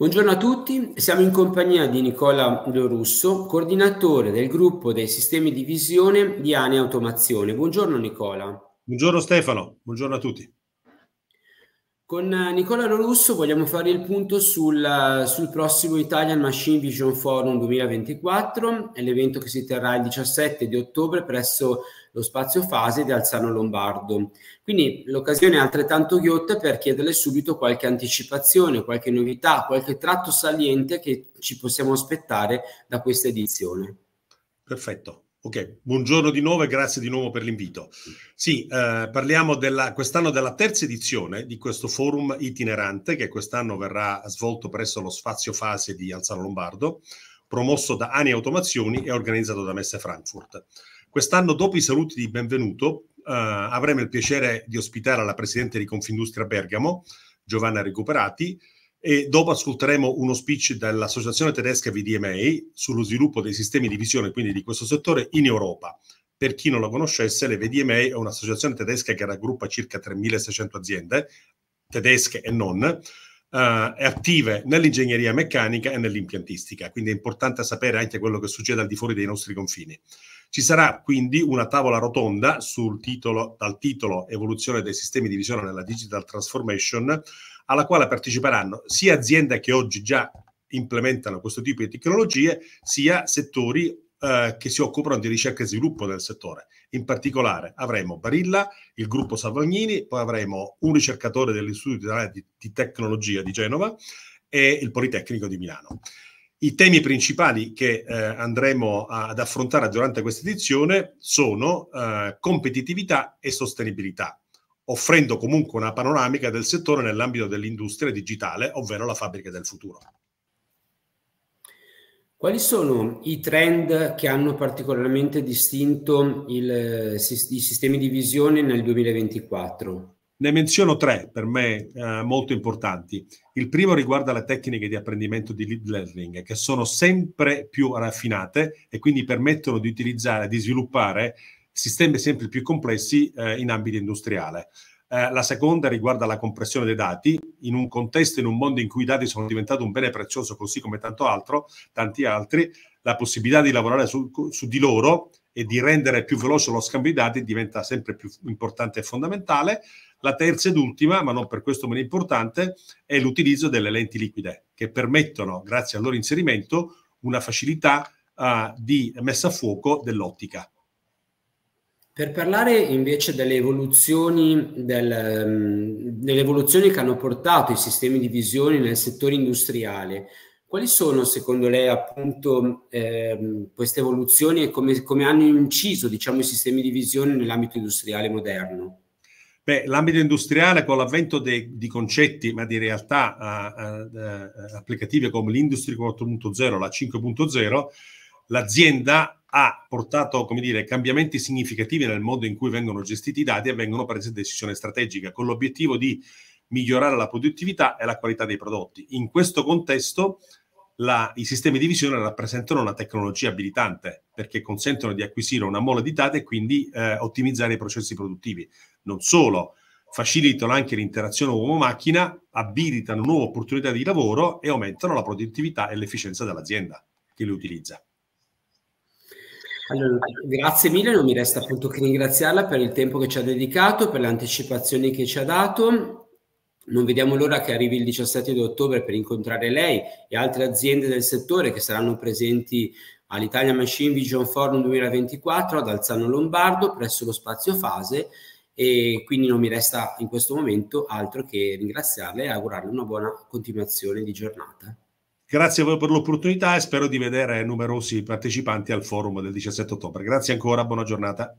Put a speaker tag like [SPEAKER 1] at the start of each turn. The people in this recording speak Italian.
[SPEAKER 1] Buongiorno a tutti, siamo in compagnia di Nicola Lorusso, coordinatore del gruppo dei sistemi di visione di ANE Automazione. Buongiorno Nicola. Buongiorno Stefano, buongiorno a tutti. Con eh, Nicola Lorusso vogliamo fare il punto sul, eh, sul prossimo Italian Machine Vision Forum 2024, l'evento che si terrà il 17 di ottobre presso lo spazio fase di Alzano Lombardo. Quindi l'occasione è altrettanto ghiotta per chiederle subito qualche anticipazione, qualche novità, qualche tratto saliente che ci possiamo aspettare da questa edizione. Perfetto. Ok, buongiorno di nuovo e grazie di nuovo per l'invito. Sì, eh,
[SPEAKER 2] parliamo della, quest'anno della terza edizione di questo forum itinerante che quest'anno verrà svolto presso lo Spazio Fase di Alzano Lombardo, promosso da Ani Automazioni e organizzato da Messe Frankfurt. Quest'anno, dopo i saluti di benvenuto, eh, avremo il piacere di ospitare la Presidente di Confindustria Bergamo, Giovanna Recuperati, e dopo ascolteremo uno speech dell'Associazione tedesca VDMA sullo sviluppo dei sistemi di visione, quindi di questo settore, in Europa. Per chi non la conoscesse, le VDMA è un'associazione tedesca che raggruppa circa 3.600 aziende, tedesche e non, eh, attive nell'ingegneria meccanica e nell'impiantistica, quindi è importante sapere anche quello che succede al di fuori dei nostri confini. Ci sarà quindi una tavola rotonda sul titolo, dal titolo Evoluzione dei sistemi di visione nella digital transformation, alla quale parteciperanno sia aziende che oggi già implementano questo tipo di tecnologie, sia settori eh, che si occupano di ricerca e sviluppo del settore. In particolare avremo Barilla, il gruppo Savagnini, poi avremo un ricercatore dell'Istituto di, di Tecnologia di Genova e il Politecnico di Milano. I temi principali che eh, andremo ad affrontare durante questa edizione sono eh, competitività e sostenibilità, offrendo comunque una panoramica del settore nell'ambito dell'industria digitale, ovvero la fabbrica del futuro.
[SPEAKER 1] Quali sono i trend che hanno particolarmente distinto il, eh, i sistemi di visione nel 2024? Ne menziono tre per me eh, molto importanti. Il primo riguarda
[SPEAKER 2] le tecniche di apprendimento di lead learning, che sono sempre più raffinate e quindi permettono di utilizzare, di sviluppare sistemi sempre più complessi eh, in ambito industriale. Eh, la seconda riguarda la compressione dei dati, in un contesto, in un mondo in cui i dati sono diventati un bene prezioso, così come tanto altro, tanti altri, la possibilità di lavorare su, su di loro e di rendere più veloce lo scambio di dati diventa sempre più importante e fondamentale. La terza ed ultima, ma non per questo meno importante, è l'utilizzo delle lenti liquide che permettono, grazie al loro inserimento, una facilità uh, di messa a fuoco dell'ottica.
[SPEAKER 1] Per parlare invece delle evoluzioni, del, ehm, delle evoluzioni che hanno portato i sistemi di visione nel settore industriale, quali sono secondo lei appunto ehm, queste evoluzioni e come, come, hanno inciso diciamo, i sistemi di visione nell'ambito industriale moderno? Beh, l'ambito industriale con l'avvento de, di concetti, ma di realtà a, ah, a, ah,
[SPEAKER 2] applicative come l'Industry 4.0, la 5.0, l'azienda ha portato come dire, cambiamenti significativi nel modo in cui vengono gestiti i dati e vengono prese decisioni strategiche con l'obiettivo di migliorare la produttività e la qualità dei prodotti. In questo contesto la, i sistemi di visione rappresentano una tecnologia abilitante perché consentono di acquisire una mole di dati e quindi eh, ottimizzare i processi produttivi. Non solo, facilitano anche l'interazione uomo-macchina, abilitano nuove opportunità di lavoro e aumentano la produttività e l'efficienza dell'azienda che le utilizza.
[SPEAKER 1] Allora, grazie mille, non mi resta appunto che ringraziarla per il tempo che ci ha dedicato, per le anticipazioni che ci ha dato non vediamo l'ora che arrivi il 17 di ottobre per incontrare lei e altre aziende del settore che saranno presenti all'Italia Machine Vision Forum 2024 ad Alzano Lombardo presso lo spazio Fase e quindi non mi resta in questo momento altro che ringraziarle e augurarle una buona continuazione di giornata. Grazie a voi per l'opportunità e spero di vedere numerosi partecipanti al forum
[SPEAKER 2] del 17 ottobre. Grazie ancora, buona giornata.